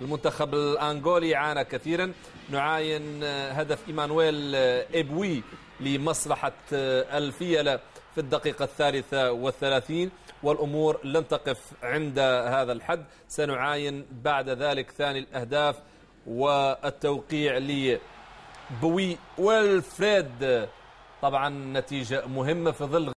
المنتخب الأنغولي عانى كثيرا نعاين آه، هدف إيمانويل آه، إبوي لمصلحة آه، الفيلة في الدقيقة الثالثة والثلاثين والأمور لن تقف عند هذا الحد سنعاين بعد ذلك ثاني الأهداف والتوقيع لبوي والفريد طبعا نتيجة مهمة في ظل